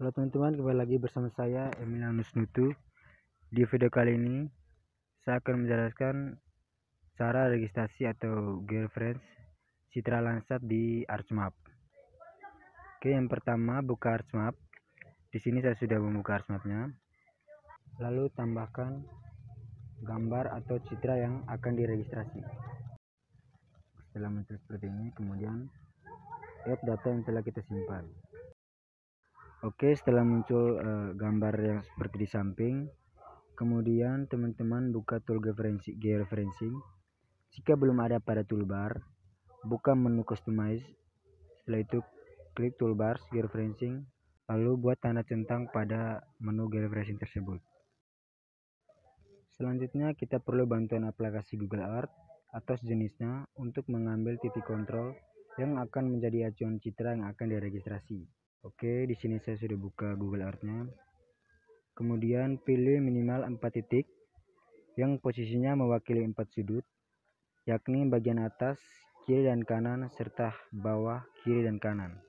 Halo teman-teman, kembali lagi bersama saya Emil Nusnutu. Di video kali ini, saya akan menjelaskan cara registrasi atau girlfriend Citra Lansat di Archmap. Oke, yang pertama buka Archmap. Di sini saya sudah membuka Archmapnya. Lalu tambahkan gambar atau citra yang akan diregistrasi. Setelah muncul seperti ini, kemudian add data yang telah kita simpan. Oke, setelah muncul uh, gambar yang seperti di samping, kemudian teman-teman buka tool georeferencing, georeferencing. Jika belum ada pada toolbar, buka menu customize. Setelah itu klik toolbar georeferencing, lalu buat tanda centang pada menu georeferencing tersebut. Selanjutnya kita perlu bantuan aplikasi Google Earth atau sejenisnya untuk mengambil titik kontrol yang akan menjadi acuan citra yang akan diregistrasi. Oke, di sini saya sudah buka Google Earth-nya. Kemudian pilih minimal 4 titik yang posisinya mewakili 4 sudut, yakni bagian atas, kiri dan kanan, serta bawah, kiri dan kanan.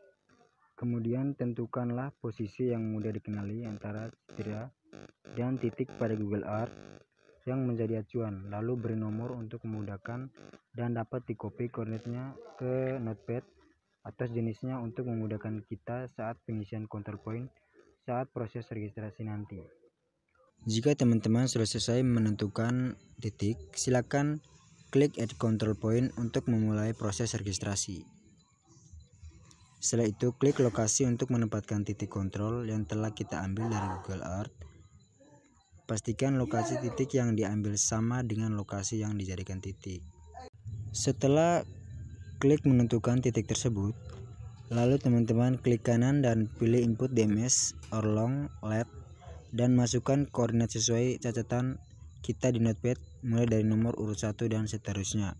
Kemudian tentukanlah posisi yang mudah dikenali antara cedera dan titik pada Google Earth yang menjadi acuan, lalu beri nomor untuk memudahkan dan dapat dikopi koordinatnya ke notepad atas jenisnya untuk memudahkan kita saat pengisian point saat proses registrasi nanti. Jika teman-teman sudah selesai menentukan titik, silakan klik Add Control Point untuk memulai proses registrasi. Setelah itu, klik lokasi untuk menempatkan titik kontrol yang telah kita ambil dari Google Earth. Pastikan lokasi titik yang diambil sama dengan lokasi yang dijadikan titik. Setelah Klik menentukan titik tersebut. Lalu teman-teman klik kanan dan pilih input DMS or long LED dan masukkan koordinat sesuai catatan kita di notepad mulai dari nomor urut 1 dan seterusnya.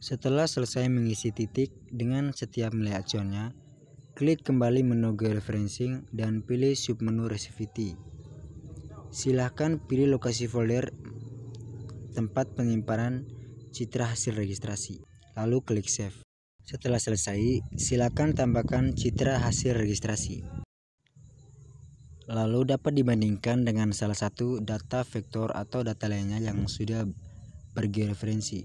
Setelah selesai mengisi titik dengan setiap nilai acuannya, klik kembali menu georeferencing dan pilih submenu resivity. Silahkan pilih lokasi folder tempat penyimpanan citra hasil registrasi lalu klik save. Setelah selesai, silakan tambahkan citra hasil registrasi. Lalu dapat dibandingkan dengan salah satu data vektor atau data lainnya yang sudah bergeoreferensi.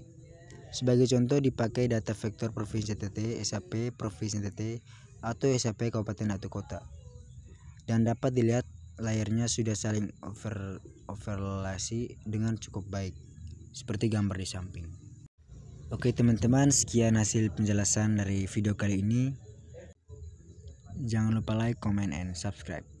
Sebagai contoh dipakai data vektor provinsi NTT, SAP provinsi NTT, atau SAP kabupaten atau kota. Dan dapat dilihat layarnya sudah saling over overlasi dengan cukup baik, seperti gambar di samping. Oke teman-teman sekian hasil penjelasan dari video kali ini. Jangan lupa like, comment, and subscribe.